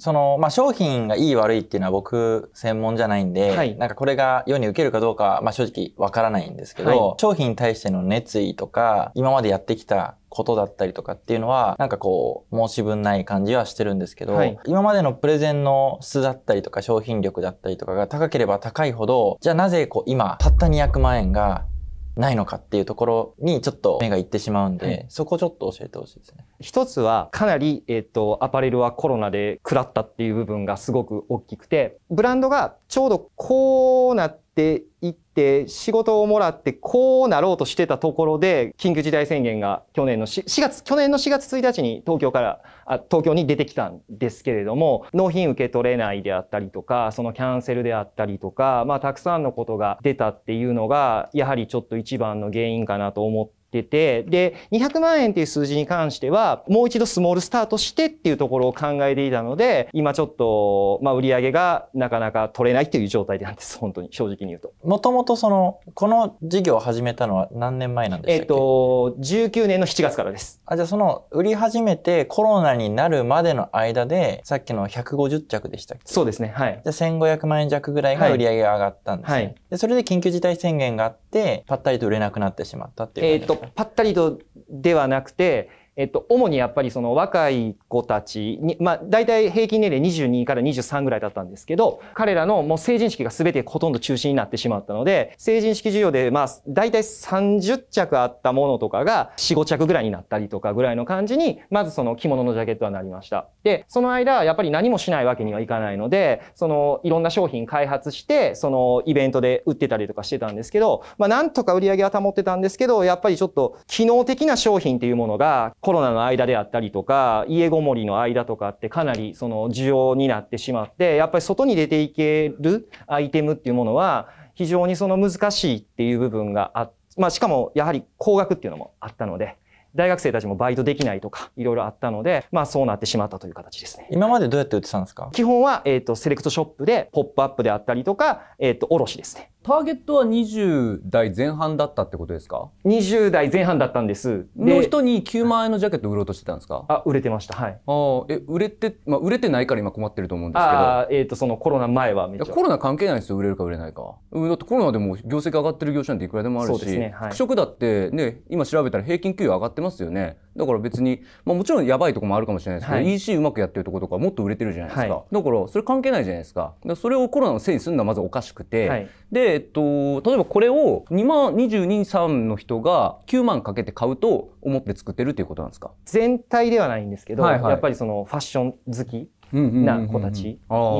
その、まあ、商品がいい悪いっていうのは僕専門じゃないんで、はい、なんかこれが世に受けるかどうか、まあ、正直わからないんですけど、はい、商品に対しての熱意とか、今までやってきたことだったりとかっていうのは、なんかこう、申し分ない感じはしてるんですけど、はい、今までのプレゼンの質だったりとか商品力だったりとかが高ければ高いほど、じゃあなぜこう今、たった200万円がないのかっていうところにちょっと目がいってしまうんで、はい、そこちょっと教えてほしいですね。一つはかなり、えっ、ー、と、アパレルはコロナで食らったっていう部分がすごく大きくて、ブランドがちょうどこうなってていって仕事をもらってこうなろうとしてたところで緊急事態宣言が去年の 4, 4月去年の4月1日に東京からあ東京に出てきたんですけれども納品受け取れないであったりとかそのキャンセルであったりとかまあたくさんのことが出たっていうのがやはりちょっと一番の原因かなと思ってってて、で、200万円っていう数字に関しては、もう一度スモールスタートしてっていうところを考えていたので、今ちょっと、まあ売り上げがなかなか取れないという状態なんです、本当に、正直に言うと。もともとその、この事業を始めたのは何年前なんですかえっ、と、19年の7月からです。あ、じゃあその、売り始めてコロナになるまでの間で、さっきの150着でしたっけそうですね、はい。じゃあ1500万円弱ぐらいが売り上げが上がったんですね。はい、はい、でそれで緊急事態宣言があって、ぱったりと売れなくなってしまったっていう、えーパッタリとではなくてえっと、主にやっぱりその若い子たちに、まあ、大体平均年齢22から23ぐらいだったんですけど、彼らのもう成人式が全てほとんど中止になってしまったので、成人式需要で、まあ、大体30着あったものとかが4、5着ぐらいになったりとかぐらいの感じに、まずその着物のジャケットはなりました。で、その間、やっぱり何もしないわけにはいかないので、その、いろんな商品開発して、その、イベントで売ってたりとかしてたんですけど、まあ、なんとか売り上げは保ってたんですけど、やっぱりちょっと、機能的な商品っていうものが、コロナの間であったりとか、家ごもりの間とかってかなりその需要になってしまって、やっぱり外に出ていけるアイテムっていうものは、非常にその難しいっていう部分があって、まあしかもやはり高額っていうのもあったので、大学生たちもバイトできないとか、いろいろあったので、まあそうなってしまったという形ですね。今までどうやって売ってたんですか基本は、えっ、ー、と、セレクトショップで、ポップアップであったりとか、えっ、ー、と、卸ですね。ターゲットは20代前半だったってことですか ?20 代前半だったんです。での人に9万円のジャケット売ろうとしてたんですかあ、売れてました。はい。あえ、売れて、まあ、売れてないから今困ってると思うんですけど。あえっ、ー、と、そのコロナ前はめちゃ。コロナ関係ないんですよ、売れるか売れないか。だってコロナでも業績上がってる業種なんていくらでもあるし、そうですねはい、服飾だってね、今調べたら平均給与上がってますよね。だから別に、まあ、もちろんやばいとこもあるかもしれないですけど、はい、EC うまくやってるとことかもっと売れてるじゃないですか、はい、だからそれ関係ないじゃないですかそれをコロナのせいにするのはまずおかしくて、はい、で、えっと、例えばこれを2万223の人が9万かけて買うと思って作ってるっていうことなんですか全体ではないんですけど、はいはい、やっぱりそのファッション好きな子たちに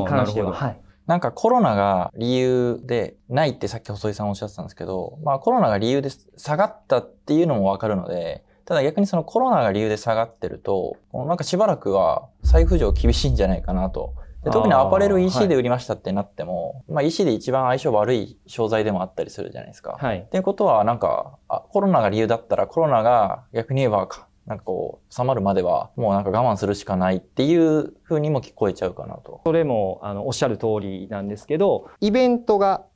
関しては。なんかコロナが理由でないってさっき細井さんおっしゃってたんですけど、まあコロナが理由で下がったっていうのもわかるので、ただ逆にそのコロナが理由で下がってると、なんかしばらくは再浮上厳しいんじゃないかなと。で特にアパレル EC で売りましたってなっても、はい、まあ、EC で一番相性悪い商材でもあったりするじゃないですか。はい、っていうことはなんかあコロナが理由だったらコロナが逆に言えばなんかこう収まるまではもうなんか我慢するしかないっていうふうにも聞こえちゃうかなと。それもあのおっしゃる通りなんですけどイベントが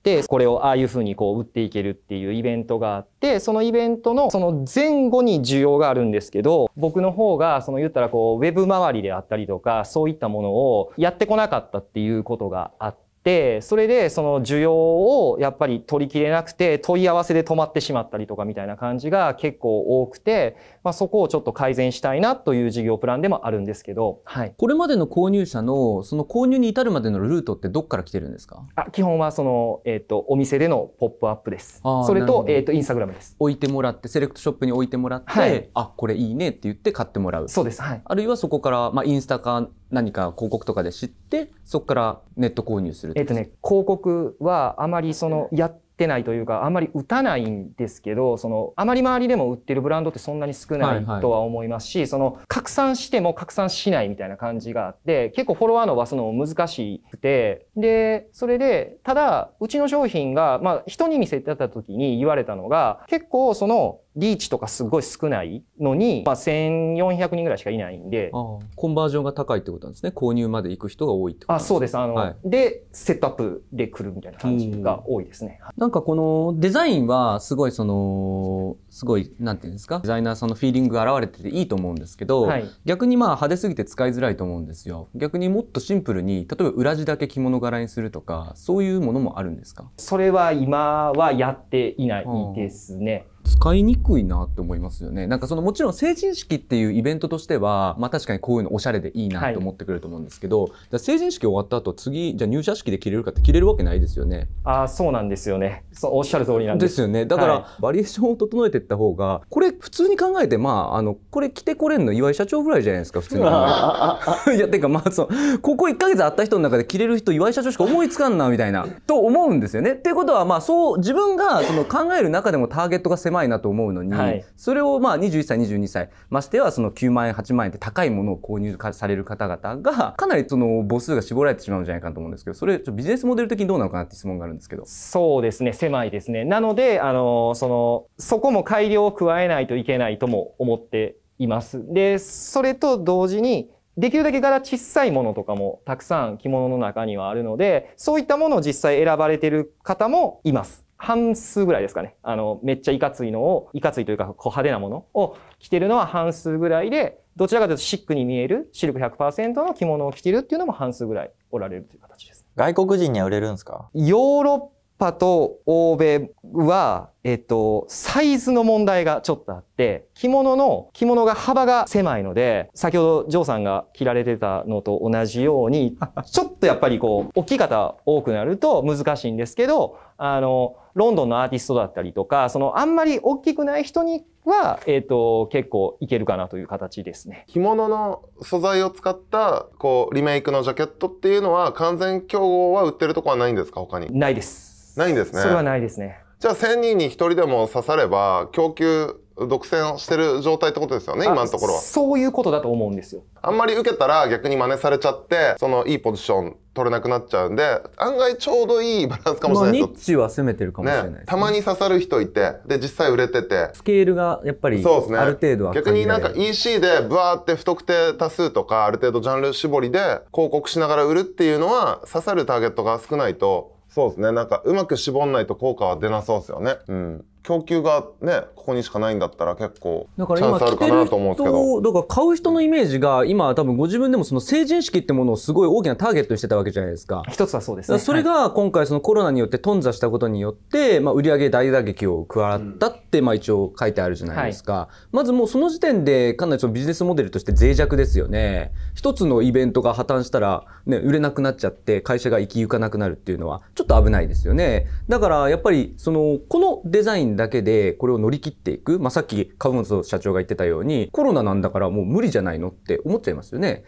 ってこれをああいうふうにこう売っていけるっていうイベントがあってそのイベントのその前後に需要があるんですけど僕の方がその言ったらこうウェブ周りであったりとかそういったものをやってこなかったっていうことがあって。でそれでその需要をやっぱり取りきれなくて問い合わせで止まってしまったりとかみたいな感じが結構多くて、まあ、そこをちょっと改善したいなという事業プランでもあるんですけど、はい、これまでの購入者のその購入に至るまでのルートってどっから来てるんですかあ基本はその、えーと、お店でのポップアップですそれと,、えーとインスタグラムです置いてもらってセレクトショップに置いてもらって、はい、あこれいいねって言って買ってもらうそうです、はい、あるいはそこから、まあ、インスタか何か広告とかで知ってそこからネット購入するえっとね広告はあまりそのやってないというかあまり打たないんですけどそのあまり周りでも売ってるブランドってそんなに少ないとは思いますし、はいはい、その拡散しても拡散しないみたいな感じがあって結構フォロワー伸ばすのも難しくてでそれでただうちの商品が、まあ、人に見せてた時に言われたのが結構そのリーチとかすごい少ないのに、まあ、1400人ぐらいしかいないんでコンバージョンが高いってことなんですね購入まで行く人が多いってことです、あそうですあの、はい、でセットアップで来るみたいな感じが多いですねなんかこのデザインはすごいそのすごいなんていうんですかデザイナーさんのフィーリングが現れてていいと思うんですけど、はい、逆にまあ派手すぎて使いづらいと思うんですよ逆にもっとシンプルに例えば裏地だけ着物柄にするとかそういうものもあるんですかそれは今はやっていないですね、使いにくいなって思いますよね。なんかそのもちろん成人式っていうイベントとしては、まあ確かにこういうのおしゃれでいいなと思ってくれると思うんですけど、はい、じゃ成人式終わった後次、じゃ入社式で着れるかって着れるわけないですよね。ああ、そうなんですよね。そう、おっしゃる通りなんです。ですよね。だから、はい、バリエーションを整えていった方が、これ普通に考えて、まあ、あの、これ着てこれんの岩井社長ぐらいじゃないですか、普通に。いや、てかまあそう、ここ1か月あった人の中で着れる人岩井社長しか思いつかんな、みたいな、と思うんですよね。っていうことは、まあそう、自分がその考える中でもターゲットが狭狭いなと思うのに、はい、それをまあ21歳22歳ましてはその9万円8万円って高いものを購入される方々がかなりその母数が絞られてしまうんじゃないかと思うんですけどそれちょビジネスモデル的にどうなのかなって質問があるんですけどそうですね狭いですねなのであのそのそこも改良を加えないといけないとも思っていますでそれと同時にできるだけ柄小さいものとかもたくさん着物の中にはあるのでそういったものを実際選ばれてる方もいます。半数ぐらいですかね。あの、めっちゃいかついのを、いかついというか、こ派手なものを着てるのは半数ぐらいで、どちらかというとシックに見える、シルク100%の着物を着てるっていうのも半数ぐらいおられるという形です。外国人には売れるんですかヨーロッパと欧米は、えっと、サイズの問題がちょっとあって、着物の、着物が幅が狭いので、先ほどジョーさんが着られてたのと同じように、ちょっとやっぱりこう、大きい方多くなると難しいんですけど、あの、ロンドンのアーティストだったりとか、そのあんまり大きくない人には、えっ、と、結構いけるかなという形ですね。着物の素材を使った、こう、リメイクのジャケットっていうのは、完全競合は売ってるとこはないんですか、他に。ないです。ないんですね。それはないですね。じゃあ1000人に1人でも刺されば供給独占してる状態ってことですよね今のところはそういうことだと思うんですよあんまり受けたら逆に真似されちゃってそのいいポジション取れなくなっちゃうんで案外ちょうどいいバランスかもしれないです、まあ、は攻めてるかもしれない、ねね、たまに刺さる人いてで実際売れててスケールがやっぱりそうですねある程度は逆になんか EC でブワーって不特定多数とかある程度ジャンル絞りで広告しながら売るっていうのは刺さるターゲットが少ないとそうですねなんかうまく絞んないと効果は出なそうですよねうん供給がねここにしかないんだったら結構チャンスあるかなと思うんですけどだから買う人のイメージが今多分ご自分でもその成人式ってものをすごい大きなターゲットにしてたわけじゃないですか一つはそうです、ね、それが今回そのコロナによって頓挫したことによって、まあ、売上大打撃を加わったって、まあ、一応書いてあるじゃないですか、うんはい、まずもうその時点でかなりそのビジネスモデルとして脆弱ですよね一つのイベントが破綻したら、ね、売れなくなっちゃって会社が行き行かなくなるっていうのはちょっと危ないですよねだからやっぱりそのこのデザインだけでこれを乗り切っていく、まあ、さっき川本社長が言ってたようにコロナなんだからもう無理じゃないのって思っちゃいますよね。